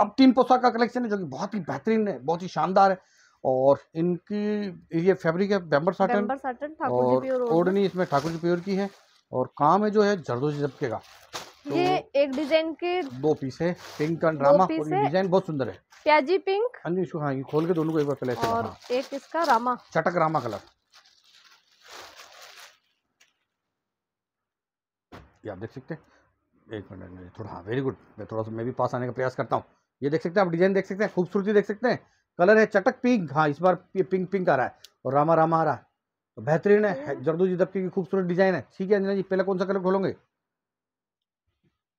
[SPEAKER 2] अब तीन पोशाक का कलेक्शन है जो कि बहुत ही बेहतरीन है बहुत ही शानदार है और इनकी ये फैब्रिक है बैम्बर साटन
[SPEAKER 1] और ओढ़नी
[SPEAKER 2] इसमें ठाकुर जी प्योर की है और काम है जो है जरदोजी जबके का
[SPEAKER 1] तो ये एक डिजाइन के
[SPEAKER 2] दो पीस है पिंक का रामा डिजाइन बहुत सुंदर है
[SPEAKER 1] प्याजी पिंक
[SPEAKER 2] हाँ इसको हाँ ये खोल के दोनों को एक बार और हाँ।
[SPEAKER 1] एक इसका रामा
[SPEAKER 2] चटक रामा कलर ये आप देख सकते हैं एक मिनट थोड़ा हाँ वेरी गुड मैं थोड़ा सा मैं भी पास आने का प्रयास करता हूँ ये देख सकते हैं आप डिजाइन देख सकते हैं खूबसूरती देख सकते हैं कलर है चटक पिंक हाँ इस बार पिंक पिंक आ रहा है और रामा रामा आ रहा है तो बेहतरीन है हम्म। जी दबके की खूबसूरत डिजाइन है ठीक है अंजना जी पहले कौन सा कलर खोलोगे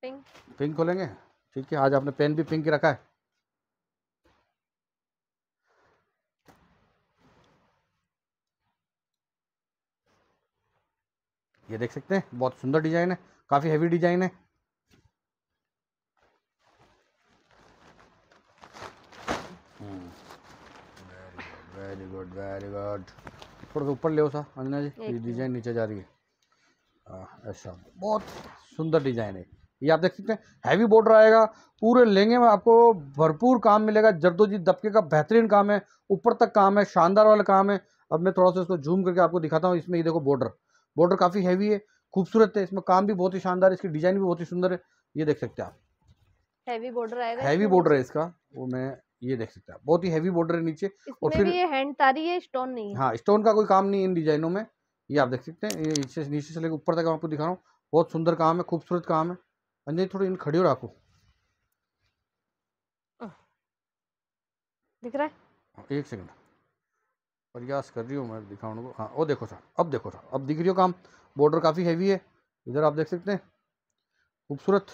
[SPEAKER 2] पिंक पिंक खोलेंगे ठीक है आज आपने पेन भी पिंक रखा है ये देख सकते हैं बहुत सुंदर डिजाइन है काफ़ी हैवी डिजाइन है वेरी गुड वेरी गुड थोड़ा सा ऊपर ले अंजना जी ये डिजाइन नीचे जा रही है हाँ, ऐसा बहुत सुंदर डिजाइन है ये आप देख सकते हैं हैवी बॉर्डर आएगा पूरे लेंगे में आपको भरपूर काम मिलेगा जर्दोजी दबके का बेहतरीन काम है ऊपर तक काम है शानदार वाला काम है अब मैं थोड़ा सा इसको जूम करके आपको दिखाता हूँ इसमें ये देखो बॉर्डर बॉर्डर काफ़ी हैवी है खूबसूरत है इसमें काम भी बहुत ही शानदार है इसकी डिज़ाइन भी बहुत ही सुंदर है ये देख सकते हैं आप
[SPEAKER 1] हैवी बॉर्डर आएगा हैवी बॉर्डर
[SPEAKER 2] है इसका वो मैं ये देख सकते हैं बहुत ही हैवी बॉर्डर है नीचे और फिर ये
[SPEAKER 1] हैंड तारी है स्टोन नहीं
[SPEAKER 2] हाँ स्टोन का कोई काम नहीं इन डिजाइनों में ये आप देख सकते हैं ये नीचे से लेकर ऊपर तक आपको दिखा रहा हूँ बहुत सुंदर काम है खूबसूरत काम है અંજલિ थोड़ी इन ખડ્યો रखो दिख रहा है हाँ, एक सेकंड प्रयास कर रही हूँ मैं दिखाने को हाँ वो देखो सर अब देखो सर अब दिख रही हो काम बॉर्डर काफ़ी हैवी है इधर आप देख सकते हैं खूबसूरत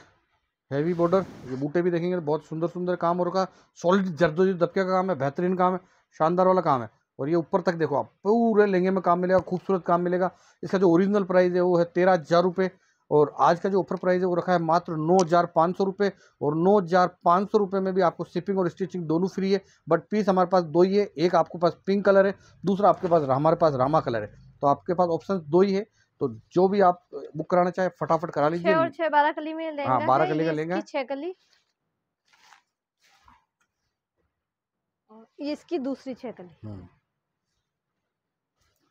[SPEAKER 2] हैवी बॉर्डर ये बूटे भी देखेंगे तो बहुत सुंदर सुंदर काम और का सॉलिड जर्दोजद दबके का काम है बेहतरीन काम है शानदार वाला काम है और ये ऊपर तक देखो आप पूरे लहंगे में काम मिलेगा खूबसूरत काम मिलेगा इसका जो ओरिजिनल प्राइस है वो है तेरह हज़ार रुपये और आज का जो ऑफर प्राइस है वो रखा है मात्र नौ हज़ार पाँच सौ रुपये और नौ हज़ार पाँच सौ रुपये में भी आपको शिपिंग और स्टिचिंग दोनों फ्री है बट पीस हमारे पास दो ही है एक आपके पास पिंक कलर है दूसरा आपके पास हमारे पास रामा कलर है तो आपके पास ऑप्शन दो ही है तो जो भी आप बुक कराना चाहे फटाफट करा लीजिए और
[SPEAKER 1] छह बारह कली में हाँ बारह कली का लेंगे छह कली ये इसकी दूसरी छह कली
[SPEAKER 2] हाँ।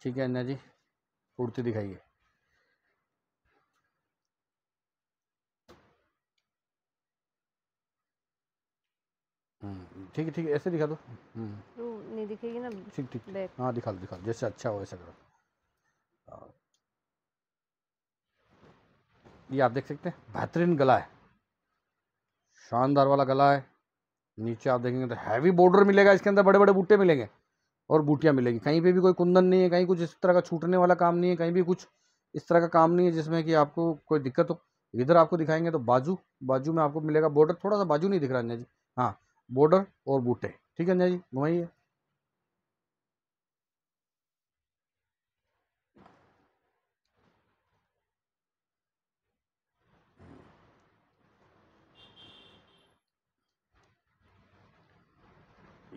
[SPEAKER 2] ठीक है अन्ना जी कुर्ती दिखाइए ठीक है ठीक है ऐसे दिखा दो हम्म।
[SPEAKER 1] नहीं दिखेगी ना ठीक ठीक
[SPEAKER 2] हाँ दिखा दो दिखा दो जैसे अच्छा हो वैसा करो हाँ। ये आप देख सकते हैं बेहतरीन गला है शानदार वाला गला है नीचे आप देखेंगे तो हैवी बॉर्डर मिलेगा इसके अंदर बड़े बड़े बूटे मिलेंगे और बूटियाँ मिलेंगी कहीं पे भी कोई कुंदन नहीं है कहीं कुछ इस तरह का छूटने वाला काम नहीं है कहीं भी कुछ इस तरह का काम नहीं है जिसमें कि आपको कोई दिक्कत हो इधर आपको दिखाएंगे तो बाजू बाजू में आपको मिलेगा बॉर्डर थोड़ा सा बाजू नहीं दिख रहा अन्या जी हाँ बॉर्डर और बूटे ठीक है ना जी घुमाइए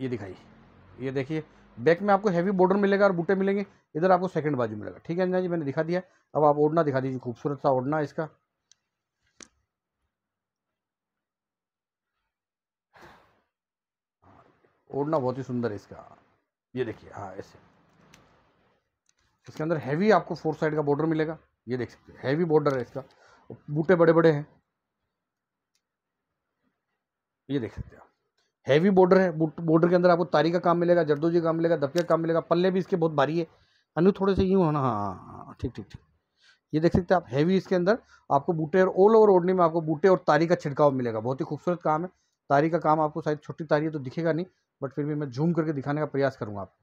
[SPEAKER 2] ये दिखाइए ये देखिए बैक में आपको हैवी बॉर्डर मिलेगा और बूटे मिलेंगे इधर आपको सेकंड बाजू मिलेगा ठीक है ना जी मैंने दिखा दिया अब आप ओढ़ना दिखा दीजिए खूबसूरत सा ओढ़ना इसका ओढ़ना बहुत ही सुंदर है इसका ये देखिए हाँ ऐसे इसके अंदर हैवी आपको फोर साइड का बॉर्डर मिलेगा ये देख सकते हैं हैवी बॉर्डर है इसका बूटे बड़े बड़े हैं ये देख सकते हैं हैवी बॉर्डर है बॉर्डर के अंदर आपको तारी का काम मिलेगा जरदोजी काम मिलेगा दबके काम मिलेगा पल्ले भी इसके बहुत भारी है अनु थोड़े से यूँ हाँ, होना हाँ, हाँ ठीक ठीक ठीक ये देख सकते हैं आप हैवी इसके अंदर आपको बूटे और ऑल ओवर ओढ़ने में आपको बूटे और तारी का छिड़काव मिलेगा बहुत ही खूबसूरत काम है तारी का काम आपको शायद छोटी तारी है तो दिखेगा नहीं बट फिर भी मैं झूम करके दिखाने का प्रयास करूँगा आपको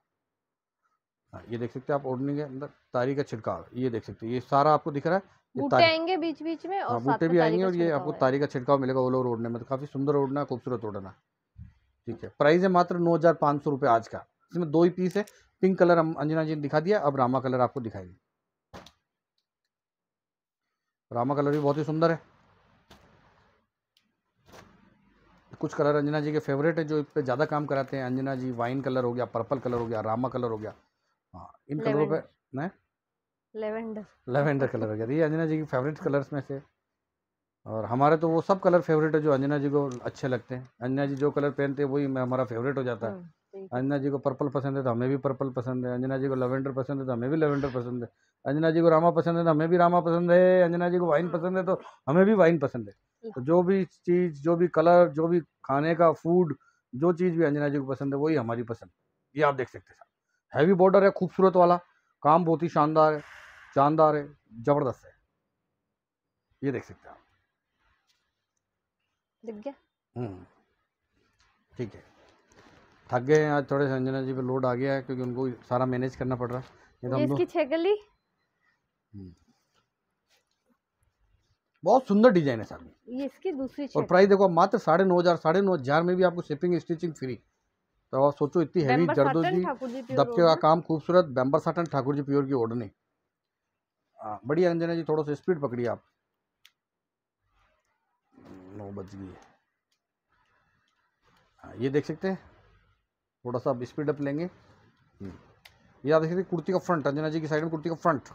[SPEAKER 2] हाँ, ये देख सकते हैं आप ओढ़नी के अंदर तारी का छिड़काव ये देख सकते हैं ये सारा आपको दिख रहा है बूटे
[SPEAKER 1] आएंगे बीच बीच में और हाँ, बूटे भी आएंगे और ये आपको तारी का
[SPEAKER 2] छिड़काव मिलेगा ओवर ओढ़ने में तो काफ़ी सुंदर ओढ़ना खूबसूरत ओढ़ना ठीक है प्राइस है मात्र नौ हज़ार सौ आज का इसमें दो ही पीस है पिंक कलर अंजना जी ने दिखा दिया अब रामा कलर आपको दिखाएंगे रामा कलर भी बहुत ही सुंदर है कुछ कलर अंजना जी के फेवरेट है जो इस पर ज़्यादा काम कराते हैं अंजना जी वाइन कलर हो गया पर्पल कलर हो गया रामा कलर हो गया हाँ इन कलरों पर न लेवेंडर लेवेंडर कलर हो गया तो ये अंजना जी की फेवरेट कलर्स में से और हमारे तो वो सब कलर फेवरेट है जो अंजना जी को अच्छे लगते हैं अंजना जी जो कलर पहनते हैं वही हमारा फेवरेट हो जाता है हाँ, अंजना जी को पर्पल पसंद है तो हमें भी पर्पल पसंद है अंजना जी को लेवेंडर पसंद है तो हमें भी लेवेंडर पसंद है अंजना जी को रामा पसंद है तो हमें भी रामा पसंद है अंजना जी को वाइन पसंद है तो हमें भी वाइन पसंद है तो जो भी चीज़ जो भी कलर जो भी खाने का फूड जो चीज़ भी अंजना जी को पसंद है वही हमारी पसंद ये आप देख सकते हैं हैवी बॉर्डर है खूबसूरत वाला काम बहुत ही शानदार है शानदार है ज़बरदस्त है ये देख सकते हैं आप हम्म। ठीक है थक गए हैं आज थोड़े से अंजना जी पे लोड आ गया है क्योंकि उनको सारा मैनेज करना पड़ रहा है ये तो हम
[SPEAKER 1] लोग
[SPEAKER 2] बहुत सुंदर डिजाइन है सामने
[SPEAKER 1] ये इसकी दूसरी और प्राइस
[SPEAKER 2] देखो मात्र साढ़े नौ हजार साढ़े नौ हजार में भी आपको शिपिंग स्टिचिंग फ्री तो आप सोचो इतनी हैवी जरदोजी दबके का काम खूबसूरत Bemberg satin Thakur ji pure की ओढ़ने बढ़िया अंजना जी थोड़ा सा स्पीड पकड़िए आप नौ बज गई ये देख सकते हैं थोड़ा सा आप स्पीड अप लेंगे हम्म, ये आप देख सकते कुर्ती का फ्रंट अंजना जी की साइड में कुर्ती का फ्रंट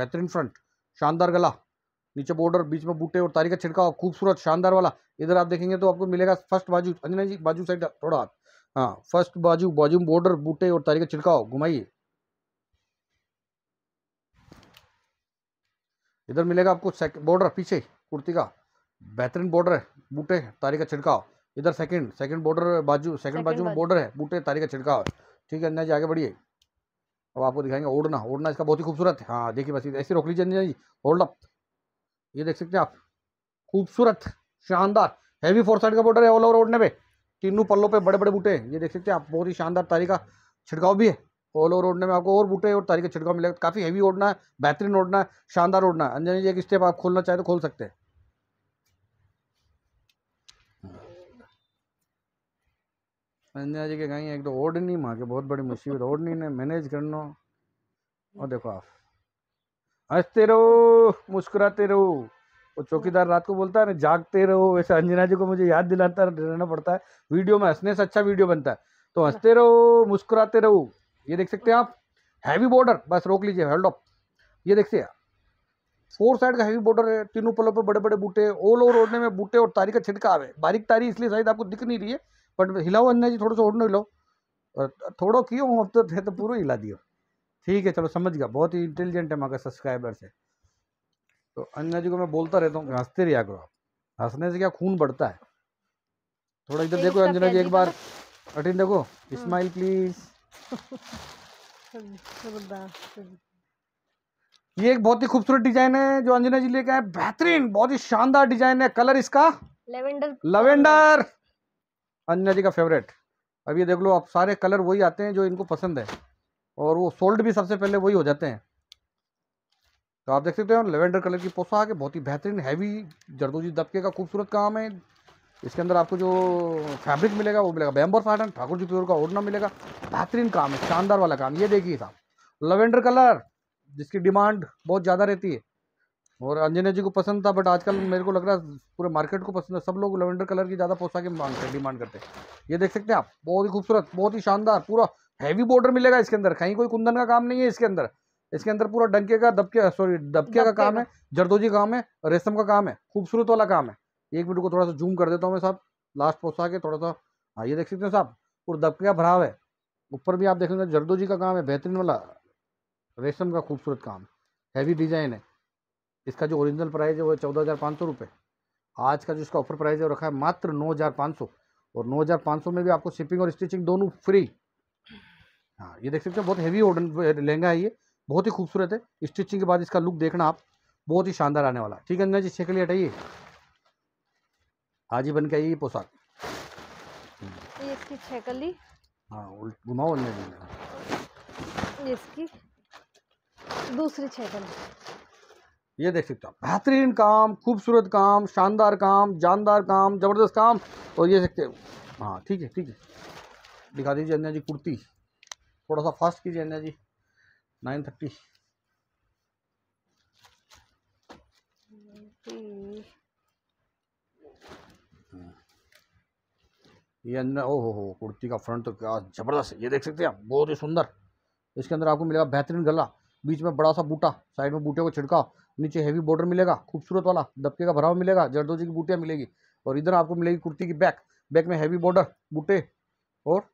[SPEAKER 2] बेहतरीन फ्रंट शानदार गला नीचे बॉर्डर बीच में बूटे और तारी का छिड़काव खूबसूरत शानदार वाला इधर आप देखेंगे तो आपको मिलेगा फर्स्ट बाजू अंजना जी बाजू साइड थोड़ा हाथ हाँ फर्स्ट बाजू बाजू बॉर्डर बूटे और तारी का छिड़काव घुमाइए इधर मिलेगा आपको बॉर्डर पीछे कुर्ती का बेहतरीन बॉर्डर है बूटे तारी का छिड़काव इधर सेकंड सेकंड बॉर्डर बाजू सेकंड बाजू में बॉर्डर है बूटे तारी का छिड़काव ठीक है अन्ना जी आगे बढ़िए अब आपको दिखाएंगे ओढ़ना ओढ़ना इसका बहुत ही खूबसूरत है हाँ देखिए बस ऐसे रोक लीजिए अन्ना जी होल्ड अप ये देख सकते हैं आप खूबसूरत शानदार हैवी फोर साइड का बॉर्डर है ऑल ओवर ओढ़ने पे तीनों पल्लों पे बड़े बड़े बूटे ये देख सकते हैं आप बहुत ही शानदार तारी का छिड़काव भी है ऑल ओवर ओढ़ने में आपको और बूटे और तारी का छिड़काव मिलेगा काफ़ी हैवी ओढ़ना है बेहतरीन ओढ़ना है शानदार ओढ़ना है अंजनी जी एक स्टेप आप खोलना चाहें तो खोल सकते हैं अंजना जी के गाई एक तो ओढ़नी माँ के बहुत बड़ी मुसीबत ओढ़नी ने मैनेज करना और देखो आप हंसते रहो मुस्कुराते रहो वो चौकीदार रात को बोलता है ना जागते रहो वैसे अंजना जी को मुझे याद दिलाता रहना पड़ता है वीडियो में हंसने से अच्छा वीडियो बनता है तो हंसते रहो मुस्कुराते रहो ये देख सकते हैं आप हैवी बॉर्डर बस रोक लीजिए हेल्ड ऑफ ये देखते हैं फोर साइड का हैवी बॉर्डर है तीनों पलों पर बड़े बड़े बूटे ऑल ओवर ओढ़ने में बूटे और तारी का छिड़का है बारीक तारी इसलिए शायद आपको दिख नहीं रही है बट हिलाओ अंजना जी थोड़ा सा ओढ़ने हिलाओ थोड़ा कियो हम तो, तो पूरा हिला दिया ठीक है चलो समझ गया बहुत ही इंटेलिजेंट है मगर सब्सक्राइबर्स है तो अन्ना जी को मैं बोलता रहता हूँ हंसते रहिया करो आप हंसने से क्या खून बढ़ता है थोड़ा इधर देखो अंजना जी एक बार अटिन देखो स्माइल प्लीज ये एक बहुत ही खूबसूरत डिजाइन है जो अंजना जी लेके आए बेहतरीन बहुत ही शानदार डिजाइन है कलर इसका लेवेंडर लेवेंडर अंजना जी का फेवरेट अब ये देख लो आप सारे कलर वही आते हैं जो इनको पसंद है और वो सोल्ड भी सबसे पहले वही हो जाते हैं तो आप देख सकते हो लेवेंडर कलर की पोशाक है बहुत ही बेहतरीन हैवी जरदोजी दबके का खूबसूरत काम है इसके अंदर आपको जो फैब्रिक मिलेगा वो मिलेगा Bemberg satin Thakur ji pure का ओढ़ना मिलेगा बेहतरीन काम है शानदार वाला काम ये देखिए साहब लेवेंडर कलर जिसकी डिमांड बहुत ज़्यादा रहती है और अंजना जी को पसंद था बट आजकल मेरे को लग रहा है पूरे मार्केट को पसंद है सब लोग लेवेंडर कलर की ज़्यादा पोशाकें मांगते हैं डिमांड करते हैं ये देख सकते हैं आप बहुत ही खूबसूरत बहुत ही शानदार पूरा हैवी बॉर्डर मिलेगा इसके अंदर कहीं कोई कुंदन का काम नहीं है इसके अंदर इसके अंदर पूरा डंके का दबके सॉरी दबके का काम है जरदोजी काम है रेशम का काम है खूबसूरत वाला काम है एक मिनट को थोड़ा सा जूम कर देता हूँ मैं साहब लास्ट पोस्ट के थोड़ा सा हाँ ये देख सकते हैं साहब पूरा दबके का भराव है ऊपर भी आप देख हैं जरदोजी का काम है बेहतरीन वाला रेशम का खूबसूरत काम हैवी डिजाइन है इसका जो ओरिजिनल प्राइस है वो है चौदह हज़ार पाँच सौ रुपये आज का जो इसका ऑफर प्राइस है वो रखा है मात्र नौ हज़ार पाँच सौ और नौ हज़ार पाँच सौ में भी आपको शिपिंग और स्टिचिंग दोनों फ्री हाँ ये देख सकते हैं बहुत हैवी ओडन लहंगा है ये बहुत ही खूबसूरत है स्टिचिंग के बाद इसका लुक देखना आप बहुत ही शानदार आने वाला ठीक है अंजना जी छः के लिए हटाइए हाँ बन के आइए पोशाक
[SPEAKER 1] तो इसकी छः कली
[SPEAKER 2] हाँ घुमाओ जी
[SPEAKER 1] इसकी दूसरी छः
[SPEAKER 2] ये देख सकते हो बेहतरीन काम खूबसूरत काम शानदार काम जानदार काम ज़बरदस्त काम और ये सकते हो हाँ ठीक है ठीक है दिखा दीजिए अंजना जी कुर्ती थोड़ा सा फास्ट कीजिए अंडा जी नाइन थर्टी ये अंदर ओ हो कुर्ती का फ्रंट तो क्या ज़बरदस्त ये देख सकते हैं आप बहुत ही सुंदर इसके अंदर आपको मिलेगा बेहतरीन गला बीच में बड़ा सा बूटा साइड में बूटे को छिड़काव नीचे हैवी बॉर्डर मिलेगा खूबसूरत वाला दबके का भराव मिलेगा जरदोजी की बूटियाँ मिलेगी और इधर आपको मिलेगी कुर्ती की बैक बैक में हैवी बॉर्डर बूटे और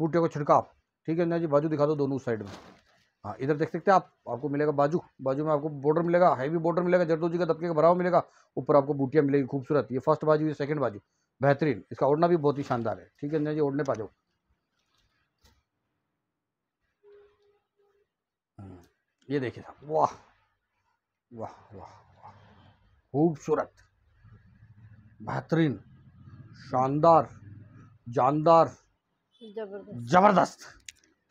[SPEAKER 2] बूटे को छिड़काव ठीक है ना जी बाजू दिखा दो दोनों साइड में हाँ इधर देख सकते हैं आप आपको मिलेगा बाजू बाजू में आपको बॉर्डर मिलेगा हैवी बॉर्डर मिलेगा जरदोजी का दबके का भराव मिलेगा ऊपर आपको बूटियाँ मिलेगी खूबसूरत ये फर्स्ट बाजू ये सेकंड बाजू बेहतरीन इसका ओढ़ना भी बहुत ही शानदार है ठीक है ना जी ओढ़ने पा जाओ हम्म, ये देखिए साहब वाह वाह वाह वाह खूबसूरत बेहतरीन शानदार जानदार जबरदस्त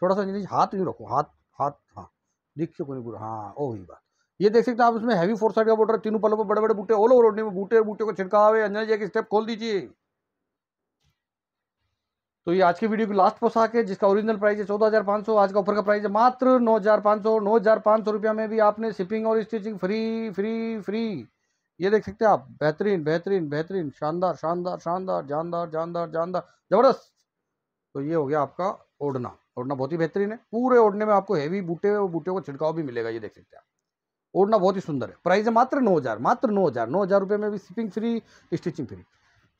[SPEAKER 2] थोड़ा सा नीचे हाथ यूँ रखो हाथ हाथ हाँ दिखे को नहीं हाँ ओ हुई बात ये देख सकते हैं आप उसमें हैवी फोर साइड का बॉर्डर तीनों पलों पर बड़े बड़े बूटे ओलो रोडने में बूटे बूटे को छिड़कावे अंजन जी एक स्टेप खोल दीजिए तो ये आज की वीडियो की लास्ट पोशाक है जिसका ओरिजिनल प्राइस है चौदह हज़ार सौ आज का ऑफर का प्राइस है मात्र नौ हज़ार सौ नौ हज़ार सौ रुपया में भी आपने शिपिंग और स्टिचिंग फ्री फ्री फ्री ये देख सकते हैं आप बेहतरीन बेहतरीन बेहतरीन शानदार शानदार शानदार जानदार जानदार जानदार जबरदस्त तो ये हो गया आपका ओढ़ना ओढ़ना बहुत ही बेहतरीन है पूरे ओढ़ने में आपको हैवी बूटे और बूटे को छिड़काव भी मिलेगा ये देख सकते हैं आप ओढ़ना बहुत ही सुंदर है प्राइस है मात्र नौ हज़ार मात्र नौ हज़ार नौ हज़ार रुपये में भी स्पिंग फ्री स्टिचिंग फ्री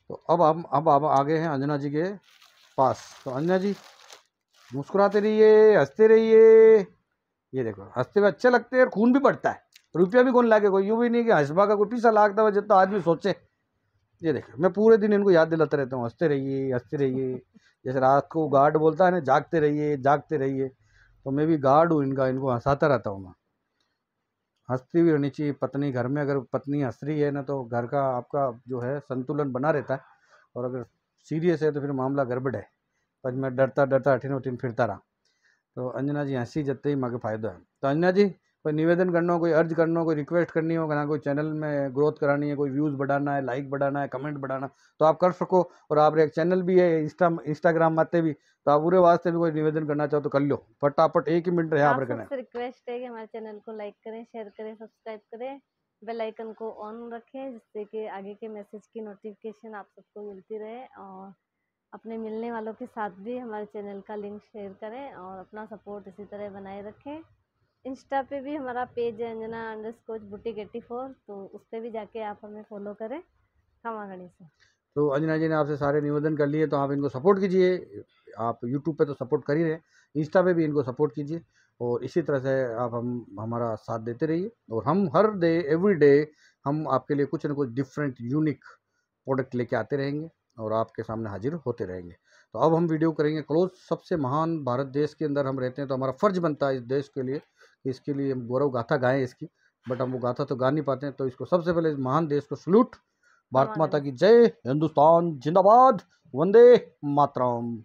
[SPEAKER 2] तो अब हम अब आप आगे हैं अंजना जी के पास तो अंजना जी मुस्कुराते रहिए हंसते रहिए ये देखो हंसते हुए अच्छे लगते हैं और खून भी बढ़ता है रुपया भी कौन लागे कोई यूँ भी नहीं कि हंसबा का कोई पीसा लागता है जितना तो आदमी सोचे ये देखिए मैं पूरे दिन इनको याद दिलाता रहता हूँ हंसते रहिए हंसते रहिए जैसे रात को गार्ड बोलता है ना जागते रहिए जागते रहिए तो मैं भी गार्ड हूँ इनका इनको हंसाता रहता हूँ मैं हंसती भी रहनी चाहिए पत्नी घर में अगर पत्नी हंस रही है ना तो घर का आपका जो है संतुलन बना रहता है और अगर सीरियस है तो फिर मामला गड़बड़ है पर मैं डरता डरता अठिन उठिन फिरता रहा तो अंजना जी हंसी जते ही माँ के फ़ायदा है तो अंजना जी कोई निवेदन करना हो कोई अर्ज करना हो कोई रिक्वेस्ट करनी हो ना कोई चैनल में ग्रोथ करानी है कोई व्यूज़ बढ़ाना है लाइक बढ़ाना है कमेंट बढ़ाना तो आप कर सको और आप एक चैनल भी है इंस्टा इंस्टाग्राम माते भी तो आप पूरे वास्ते भी कोई निवेदन करना चाहो तो कर लो फटाफट एक ही मिनट है आप रखना
[SPEAKER 1] रिक्वेस्ट है कि हमारे चैनल को लाइक करें शेयर करें सब्सक्राइब करें बेल आइकन को ऑन रखें जिससे कि आगे के मैसेज की नोटिफिकेशन आप सबको मिलती रहे और अपने मिलने वालों के साथ भी हमारे चैनल का लिंक शेयर करें और अपना सपोर्ट इसी तरह बनाए रखें इंस्टा पे भी हमारा पेज है Anjana underscore boutique eighty four तो उस पर भी जाके आप हमें फॉलो करें खमा से
[SPEAKER 2] तो अंजना जी ने आपसे सारे निवेदन कर लिए तो आप इनको सपोर्ट कीजिए आप यूट्यूब पे तो सपोर्ट कर ही रहे इंस्टा पे भी इनको सपोर्ट कीजिए और इसी तरह से आप हम हमारा साथ देते रहिए और हम हर डे एवरी डे हम आपके लिए कुछ ना कुछ डिफरेंट यूनिक प्रोडक्ट लेके आते रहेंगे और आपके सामने हाजिर होते रहेंगे तो अब हम वीडियो करेंगे क्लोज सबसे महान भारत देश के अंदर हम रहते हैं तो हमारा फ़र्ज़ बनता है इस देश के लिए इसके लिए हम गौरव गाथा गाएं इसकी बट हम वो गाथा तो गा नहीं पाते हैं तो इसको सबसे पहले इस महान देश को सल्यूट भारत माता की जय हिंदुस्तान जिंदाबाद वंदे मातरम